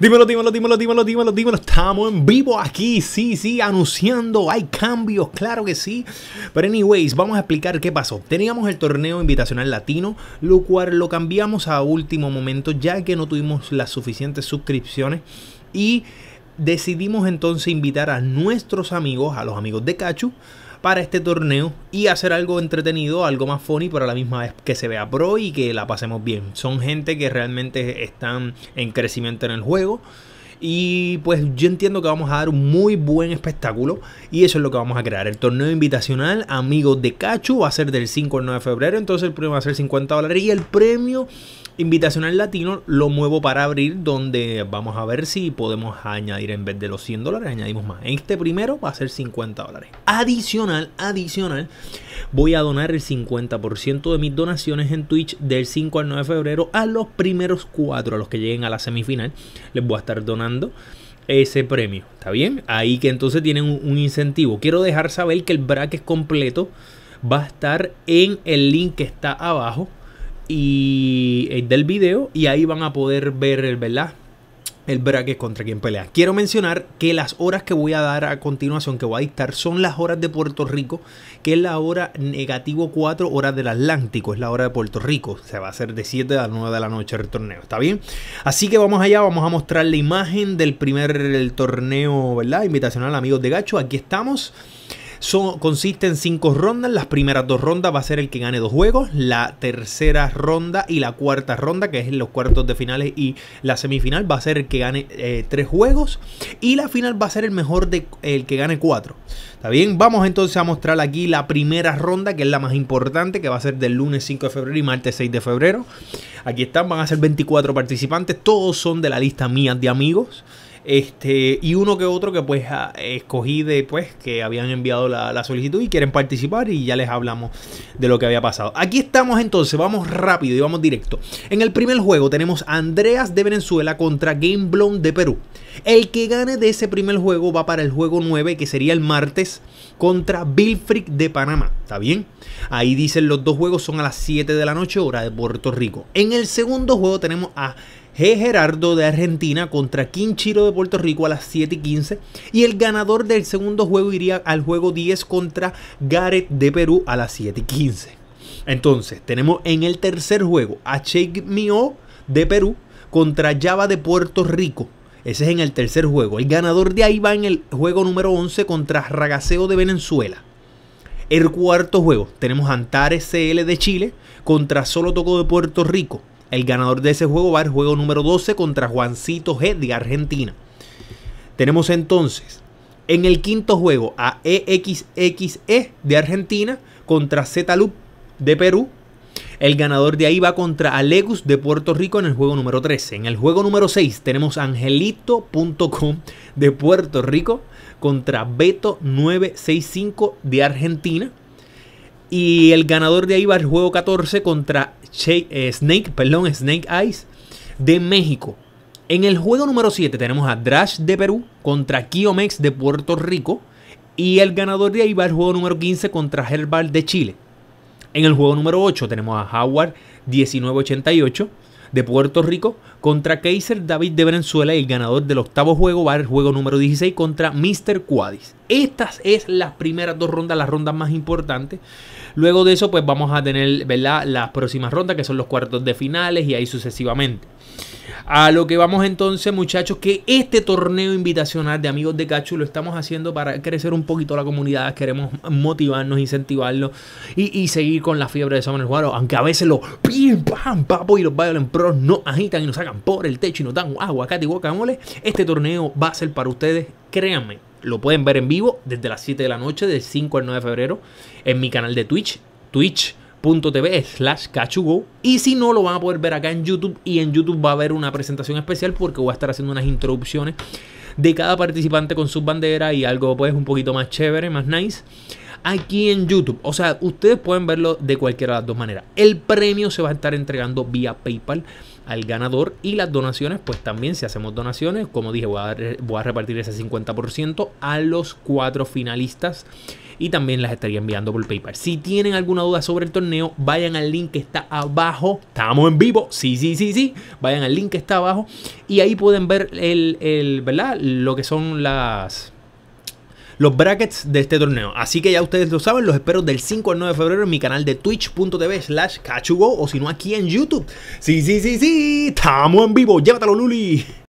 Dímelo, dímelo, dímelo, dímelo, dímelo, dímelo. Estamos en vivo aquí, sí, sí, anunciando. Hay cambios, claro que sí. Pero, anyways, vamos a explicar qué pasó. Teníamos el torneo invitacional latino, lo cual lo cambiamos a último momento, ya que no tuvimos las suficientes suscripciones. Y decidimos entonces invitar a nuestros amigos, a los amigos de Cachu, para este torneo y hacer algo entretenido, algo más funny, para la misma vez que se vea pro y que la pasemos bien. Son gente que realmente están en crecimiento en el juego. Y pues yo entiendo que vamos a dar un muy buen espectáculo y eso es lo que vamos a crear. El torneo invitacional Amigos de Cacho va a ser del 5 al 9 de febrero, entonces el premio va a ser 50 dólares y el premio invitacional latino lo muevo para abrir donde vamos a ver si podemos añadir en vez de los 100 dólares añadimos más este primero va a ser 50 dólares adicional adicional voy a donar el 50% de mis donaciones en Twitch del 5 al 9 de febrero a los primeros 4 a los que lleguen a la semifinal les voy a estar donando ese premio. ¿Está bien? Ahí que entonces tienen un, incentivo. Quiero dejar saber que el bracket completo va a estar en el link que está abajo y eh, del video y ahí van a poder ver, el ¿verdad? El braque contra quien pelea. Quiero mencionar que las horas que voy a dar a continuación, que voy a dictar, son las horas de Puerto Rico, que es la hora negativo 4, horas del Atlántico, es la hora de Puerto Rico. Se va a hacer de 7 a 9 de la noche el torneo, ¿está bien? Así que vamos allá, vamos a mostrar la imagen del primer el torneo, ¿verdad? Invitacional Amigos de Gacho, aquí estamos. Son, consiste en cinco rondas. Las primeras dos rondas va a ser el que gane dos juegos. La tercera ronda y la cuarta ronda, que es en los cuartos de finales y la semifinal, va a ser el que gane eh, tres juegos. Y la final va a ser el mejor de el que gane cuatro. ¿Está bien? Vamos entonces a mostrar aquí la primera ronda, que es la más importante, que va a ser del lunes 5 de febrero y martes 6 de febrero. Aquí están, van a ser 24 participantes. Todos son de la lista mía de amigos. Este, y uno que otro que pues ah, escogí de pues que habían enviado la, solicitud y quieren participar y ya les hablamos de lo que había pasado. Aquí estamos entonces, vamos rápido y vamos directo. En el primer juego tenemos a Andreas de Venezuela contra Game de Perú. El que gane de ese primer juego va para el juego 9 que sería el martes contra Billfrick de Panamá, ¿está bien? Ahí dicen los dos juegos son a las 7 de la noche hora de Puerto Rico. En el segundo juego tenemos a G. Gerardo de Argentina contra Quinchiro de Puerto Rico a las 7 y 15. Y el ganador del segundo juego iría al juego 10 contra Gareth de Perú a las 7 y 15. Entonces, tenemos en el tercer juego a Shake Mio de Perú contra Java de Puerto Rico. Ese es en el tercer juego. El ganador de ahí va en el juego número 11 contra Ragaceo de Venezuela. El cuarto juego tenemos Antares CL de Chile contra Solo Toco de Puerto Rico. El ganador de ese juego va al juego número 12 contra Juancito G de Argentina. Tenemos entonces en el quinto juego a EXXE e de Argentina contra Zetalup de Perú. El ganador de ahí va contra Alegus de Puerto Rico en el juego número 13. En el juego número 6 tenemos Angelito.com de Puerto Rico contra Beto965 de Argentina. Y el ganador de ahí va al juego 14 contra eh, Snake, perdón, Snake Eyes de México. En el juego número 7 tenemos a Drash de Perú contra Kiomex de Puerto Rico. Y el ganador de ahí va al juego número 15 contra Herbal de Chile. En el juego número 8 tenemos a Howard 1988 de Puerto Rico contra Kaiser David de Venezuela, el ganador del octavo juego va el juego número 16 contra Mr. Quadis. Estas es las primeras dos rondas, las rondas más importantes. Luego de eso, pues vamos a tener, ¿verdad? Las próximas rondas, que son los cuartos de finales y ahí sucesivamente. A lo que vamos entonces, muchachos, que este torneo invitacional de amigos de Cachu lo estamos haciendo para crecer un poquito la comunidad. Queremos motivarnos, incentivarnos y, seguir con la fiebre de Summoner War. Aunque a veces los pim, pam, papo y los Violent Pros no agitan y nos sacan por el techo y nos dan aguacate y guacamole. Este torneo va a ser para ustedes, créanme. Lo pueden ver en vivo desde las 7 de la noche, del 5 al 9 de febrero, en mi canal de Twitch, Twitch tv slash cachugo y si no lo van a poder ver acá en YouTube y en YouTube va a haber una presentación especial porque voy a estar haciendo unas introducciones de cada participante con sus banderas y algo pues un poquito más chévere, más nice aquí en YouTube. O sea, ustedes pueden verlo de cualquiera de las dos maneras. El premio se va a estar entregando vía PayPal al ganador y las donaciones, pues también si hacemos donaciones, como dije, voy a repartir ese 50% a los cuatro finalistas y también las estaría enviando por PayPal. Si tienen alguna duda sobre el torneo, vayan al link que está abajo. Estamos en vivo. Sí, sí, sí, sí. Vayan al link que está abajo y ahí pueden ver el, el ¿verdad? Lo que son las los brackets de este torneo. Así que ya ustedes lo saben, los espero del 5 al 9 de febrero en mi canal de twitch.tv slash cachugo o si no aquí en YouTube. Sí, sí, sí, sí, estamos en vivo. Llévatelo, Luli.